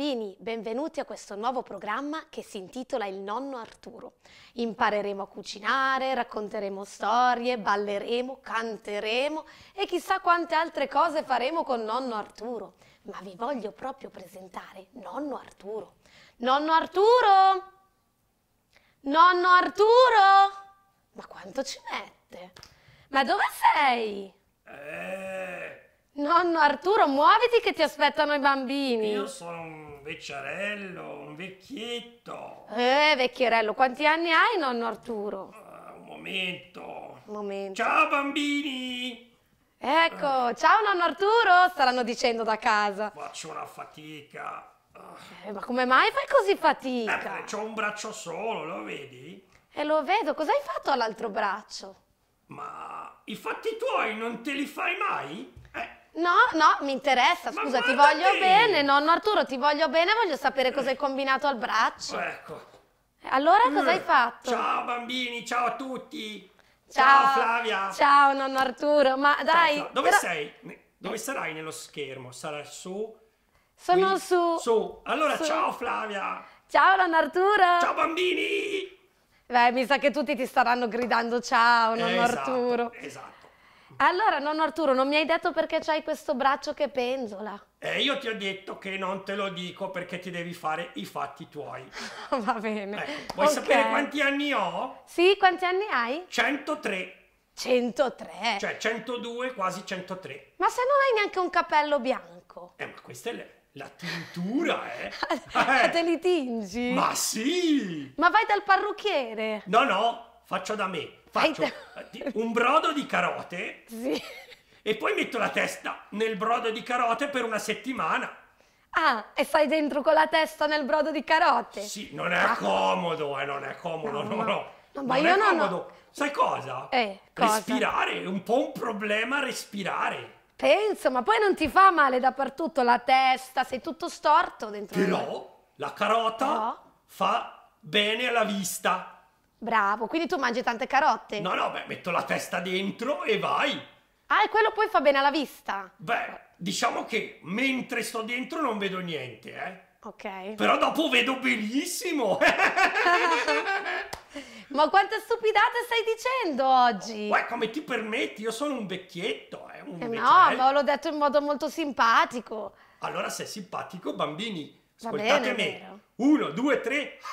bambini, benvenuti a questo nuovo programma che si intitola Il nonno Arturo. Impareremo a cucinare, racconteremo storie, balleremo, canteremo e chissà quante altre cose faremo con nonno Arturo. Ma vi voglio proprio presentare nonno Arturo. Nonno Arturo! Nonno Arturo! Ma quanto ci mette? Ma dove sei? Eh... Nonno Arturo, muoviti che ti aspettano i bambini. Io sono un vecchiarello, un vecchietto. Eh, vecchierello, quanti anni hai, nonno Arturo? Uh, un momento. Un momento. Ciao bambini! Ecco, uh. ciao nonno Arturo, staranno dicendo da casa. Faccio una fatica. Uh. Eh, ma come mai fai così fatica? Eh, ho un braccio solo, lo vedi? E eh, lo vedo, cosa hai fatto all'altro braccio? Ma i fatti tuoi non te li fai mai? Eh, No, no, mi interessa, scusa, ti voglio bene, nonno Arturo, ti voglio bene, voglio sapere cosa hai combinato al braccio. Eh, ecco. Eh, allora mm. cosa hai fatto? Ciao bambini, ciao a tutti. Ciao, ciao Flavia. Ciao nonno Arturo, ma dai. Ciao, ciao. Dove però... sei? Dove sarai nello schermo? Sarai su? Sono Qui? su. Su. Allora su. ciao Flavia. Ciao nonno Arturo. Ciao bambini. Beh, mi sa che tutti ti staranno gridando ciao nonno esatto, Arturo. Esatto. Allora, nonno Arturo, non mi hai detto perché c'hai questo braccio che penzola? Eh, io ti ho detto che non te lo dico perché ti devi fare i fatti tuoi. Va bene. Ecco, vuoi okay. sapere quanti anni ho? Sì, quanti anni hai? 103. 103? Cioè 102, quasi 103. Ma se non hai neanche un capello bianco? Eh, ma questa è lei. La tintura, eh? eh? Te li tingi? Ma sì! Ma vai dal parrucchiere? No, no, faccio da me. Faccio, un brodo di carote sì. e poi metto la testa nel brodo di carote per una settimana. Ah, e fai dentro con la testa nel brodo di carote? Sì, non è ah. comodo, eh, non è comodo, no, no, no. no. ma non io non ho... Sai cosa? Eh, cosa? Respirare, è un po' un problema respirare. Penso, ma poi non ti fa male dappertutto la testa, sei tutto storto dentro. Però la carota Però... fa bene alla vista. Bravo, quindi tu mangi tante carote? No, no, beh, metto la testa dentro e vai. Ah, e quello poi fa bene alla vista? Beh, diciamo che mentre sto dentro non vedo niente, eh. Ok. Però dopo vedo benissimo. Ma quante stupidate stai dicendo oggi? Uè, come ti permetti? Io sono un vecchietto, eh, un eh, No, ma l'ho detto in modo molto simpatico. Allora, se è simpatico, bambini, ascoltate me. Uno, due, tre.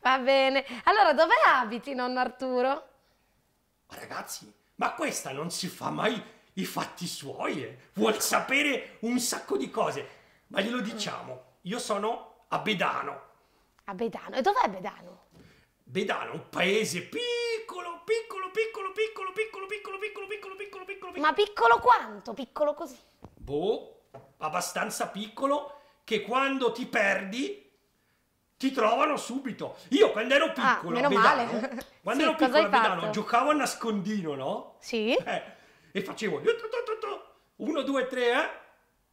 Va bene. Allora, dove abiti, nonno Arturo? Ragazzi, ma questa non si fa mai i fatti suoi. Eh. Vuol sapere un sacco di cose. Ma glielo diciamo. Io sono a Bedano. A Bedano? E dov'è Bedano? Bedano, un paese piccolo, piccolo, piccolo, piccolo, piccolo, piccolo, piccolo, piccolo, piccolo, piccolo, piccolo. Ma piccolo quanto? Piccolo così? Boh, abbastanza piccolo che quando ti perdi ti trovano subito. Io quando ero piccolo, ah, meno Vedano, male. quando sì, ero piccolo a giocavo a nascondino, no? Sì. Eh, e facevo Uno, due, tre, eh?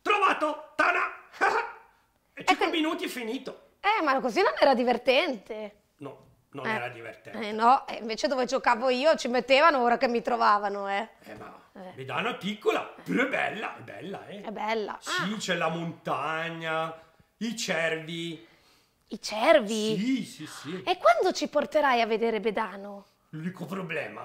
Trovato! Tana! e ecco. cinque ecco. minuti è finito. Eh, ma così non era divertente. No, non eh. era divertente. Eh, no, eh, invece dove giocavo io ci mettevano ora che mi trovavano, eh. Eh, ma eh. Vedano è piccola, però è bella, è bella, eh. È bella. Sì, ah. c'è la montagna, i cervi, i cervi? Sì, sì, sì. E quando ci porterai a vedere Bedano? L'unico problema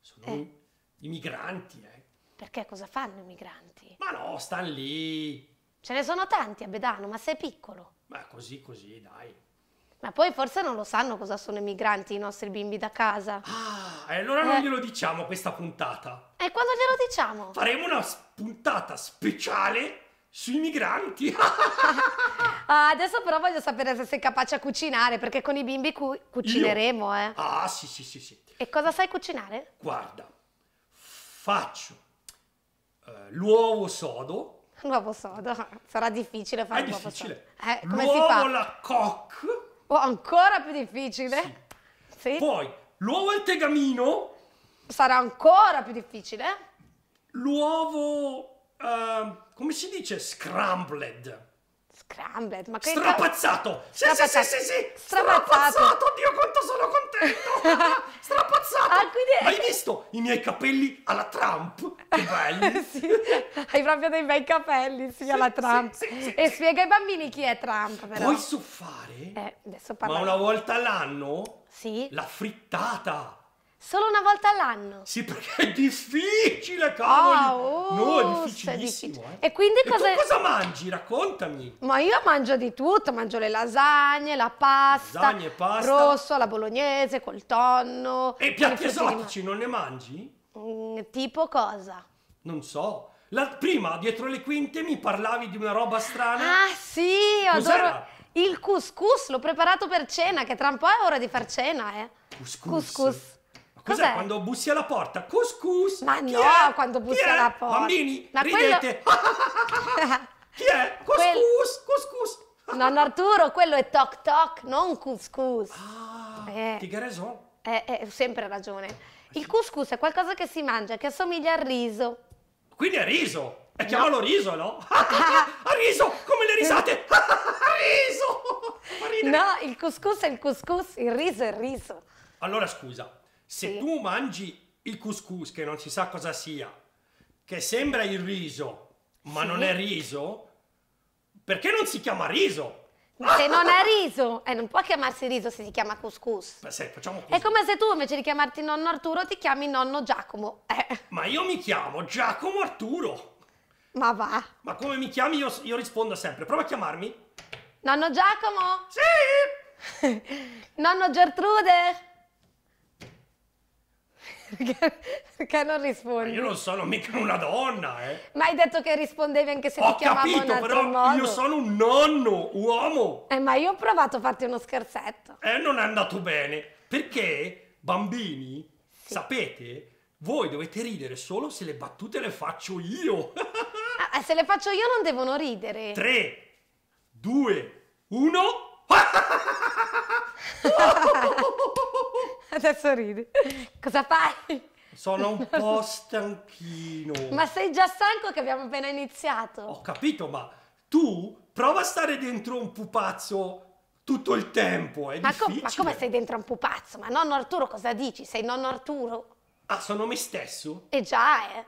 sono eh. i migranti, eh. Perché cosa fanno i migranti? Ma no, stanno lì. Ce ne sono tanti a Bedano, ma sei piccolo. Ma così, così, dai. Ma poi forse non lo sanno cosa sono i migranti i nostri bimbi da casa. Ah, e allora eh. non glielo diciamo questa puntata. E quando glielo diciamo? Faremo una puntata speciale sui migranti. Ah, adesso però voglio sapere se sei capace a cucinare, perché con i bimbi cu cucineremo, Io? eh. Ah, sì, sì, sì, sì. E cosa sai cucinare? Guarda, faccio eh, l'uovo sodo. L'uovo sodo, sarà difficile fare l'uovo sodo. È difficile. Eh, come si fa? L'uovo la coc. Oh, ancora più difficile. Sì. sì. Poi, l'uovo al tegamino. Sarà ancora più difficile. L'uovo, uh, come si dice, scrambled. Scrambled, ma che... Strapazzato! Sì, strapazzato. Sì, sì, sì, sì, Strapazzato! strapazzato. Dio, quanto sono contento! strapazzato! Ah, quindi... Hai visto i miei capelli alla Trump? Che belli! sì, hai proprio dei bei capelli, sì, sì alla Trump. Sì, e spiega ai bambini chi è Trump, però. Puoi soffare? Eh, adesso parlo. Ma una volta all'anno? Sì. La frittata! Solo una volta all'anno? Sì, perché è difficile, cavolo! Oh, ah, oh, no, è oh, difficilissimo. Difficile. Eh. E quindi e cosa... cosa mangi? Raccontami! Ma io mangio di tutto, mangio le lasagne, la pasta, lasagne, pasta. rosso, la bolognese, col tonno... E piatti esotici non ne mangi? Mm, tipo cosa? Non so. La, prima, dietro le quinte, mi parlavi di una roba strana. Ah, sì, adoro... Il couscous l'ho preparato per cena, che tra un po' è ora di far cena, eh. Couscous. couscous. Cos'è? Cos'è? Quando bussi alla porta? Couscous! Ma Chi no, è? quando bussi alla porta! Bambini, Ma ridete! Quello... Chi è? Couscous, couscous! Nonno Arturo, quello è toc toc, non couscous. Ah, eh, ti raison. Eh, eh, sempre ragione. Il couscous è qualcosa che si mangia, che assomiglia al riso. Quindi è riso? E no. chiamalo riso, no? a riso, come le risate! a riso! No, il couscous è il couscous, il riso è il riso. Allora scusa, se sì. tu mangi il couscous che non si sa cosa sia, che sembra il riso, ma sì. non è riso, perché non si chiama riso? Se non è riso, eh, non può chiamarsi riso se si chiama couscous. Beh, se, facciamo così. è come se tu invece di chiamarti nonno Arturo ti chiami nonno Giacomo. Eh. Ma io mi chiamo Giacomo Arturo. Ma va. Ma come mi chiami io, io rispondo sempre. Prova a chiamarmi. Nonno Giacomo? Sì! nonno Gertrude? Perché, perché non rispondi? Ma io non sono mica una donna, eh. Ma hai detto che rispondevi anche se Ho ti chiamavo capito, in però modo. io sono un nonno, uomo. Eh, ma io ho provato a farti uno scherzetto. Eh, non è andato bene. Perché, bambini, sì. sapete, voi dovete ridere solo se le battute le faccio io. ah, eh, se le faccio io non devono ridere. 3, 2, 1... Adesso ridi. Cosa fai? Sono un po' stanchino. Ma sei già stanco che abbiamo appena iniziato. Ho capito, ma tu prova a stare dentro un pupazzo tutto il tempo, è ma difficile. Com ma come sei dentro un pupazzo? Ma nonno Arturo cosa dici? Sei nonno Arturo? Ah, sono me stesso? eh già, eh.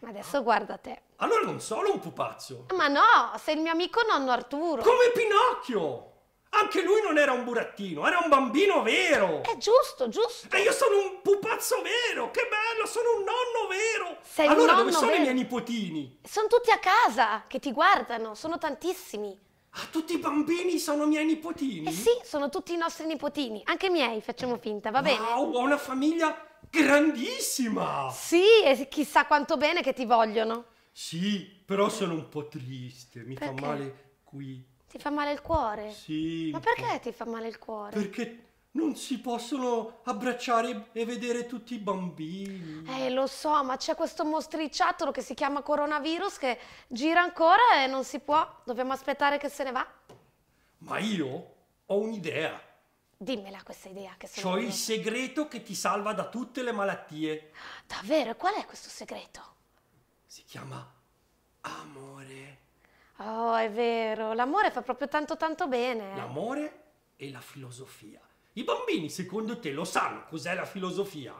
Ma adesso ah. guarda te. Allora non sono un pupazzo. Ma no, sei il mio amico nonno Arturo. Come Pinocchio! Anche lui non era un burattino, era un bambino vero! È giusto, giusto! E io sono un pupazzo vero! Che bello, sono un nonno vero! Sei allora dove sono vero. i miei nipotini? Sono tutti a casa che ti guardano, sono tantissimi. Ah, tutti i bambini sono miei nipotini? Eh sì, sono tutti i nostri nipotini, anche miei, facciamo finta, va bene? Wow, ho una famiglia grandissima! Sì, e chissà quanto bene che ti vogliono. Sì, però sono un po' triste, mi Perché? fa male qui ti fa male il cuore? Sì. Ma perché ti fa male il cuore? Perché non si possono abbracciare e vedere tutti i bambini. Eh, lo so, ma c'è questo mostriciattolo che si chiama coronavirus che gira ancora e non si può. Dobbiamo aspettare che se ne va. Ma io ho un'idea. Dimmela questa idea che sono. C'ho il segreto che ti salva da tutte le malattie. Davvero? Qual è questo segreto? Si chiama amore. Oh, è vero, l'amore fa proprio tanto tanto bene. L'amore e la filosofia. I bambini, secondo te, lo sanno cos'è la filosofia?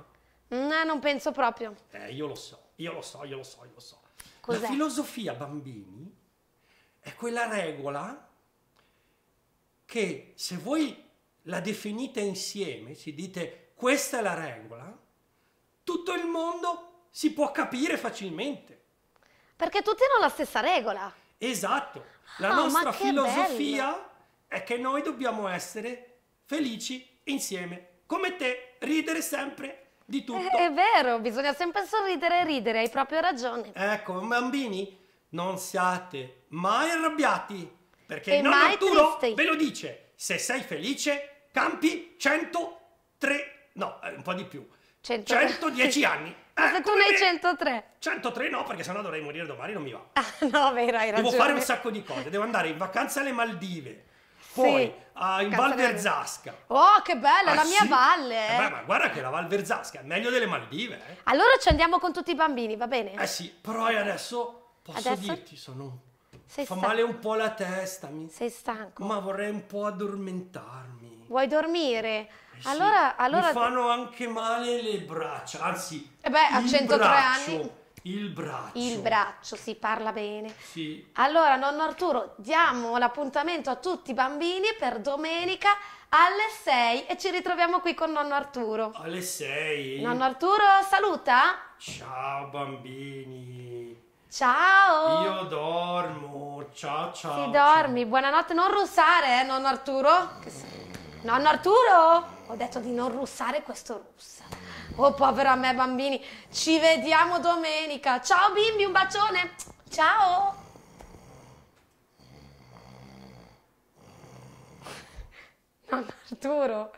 No, mm, eh, non penso proprio. Eh, io lo so, io lo so, io lo so, io lo so. Cos'è? La filosofia, bambini, è quella regola che se voi la definite insieme, ci dite questa è la regola, tutto il mondo si può capire facilmente. Perché tutti hanno la stessa regola. Esatto, la ah, nostra filosofia bello. è che noi dobbiamo essere felici insieme, come te, ridere sempre di eh, tutto. È, vero, bisogna sempre sorridere e ridere, hai proprio ragione. Ecco, bambini, non siate mai arrabbiati, perché e il nonno Arturo tristi. ve lo dice, se sei felice campi 103, no, eh, un po' di più, 100... 110 anni. Ma se ah, tu ne hai 103. 103 no, perché sennò dovrei morire domani, non mi va. Ah, no, vero, hai ragione. Devo fare un sacco di cose. Devo andare in vacanza alle Maldive. Poi sì, uh, ah, in Val Verzasca. Oh, che bella, ah, la mia sì? valle. Eh. beh, ma guarda che la Val Verzasca è meglio delle Maldive. Eh. Allora ci andiamo con tutti i bambini, va bene? Eh sì, però adesso posso adesso? dirti, sono... Sei Fa stanco. male un po' la testa. Mi... Sei stanco. Ma vorrei un po' addormentarmi. Vuoi dormire? Eh sì, allora, allora... Mi fanno anche male le braccia, anzi... E eh beh, a 103 braccio, anni... Il braccio. Il braccio, si parla bene. Sì. Allora, nonno Arturo, diamo l'appuntamento a tutti i bambini per domenica alle 6 e ci ritroviamo qui con nonno Arturo. Alle 6. Nonno Arturo, saluta. Ciao bambini. Ciao! Io dormo, ciao ciao. Ti dormi, ciao. buonanotte, non russare, eh, nonno Arturo. Che... sei? Nonno Arturo, ho detto di non russare questo russa. Mm. Oh, povero a me, bambini. Ci vediamo domenica. Ciao, bimbi, un bacione. Ciao. Nonno Arturo.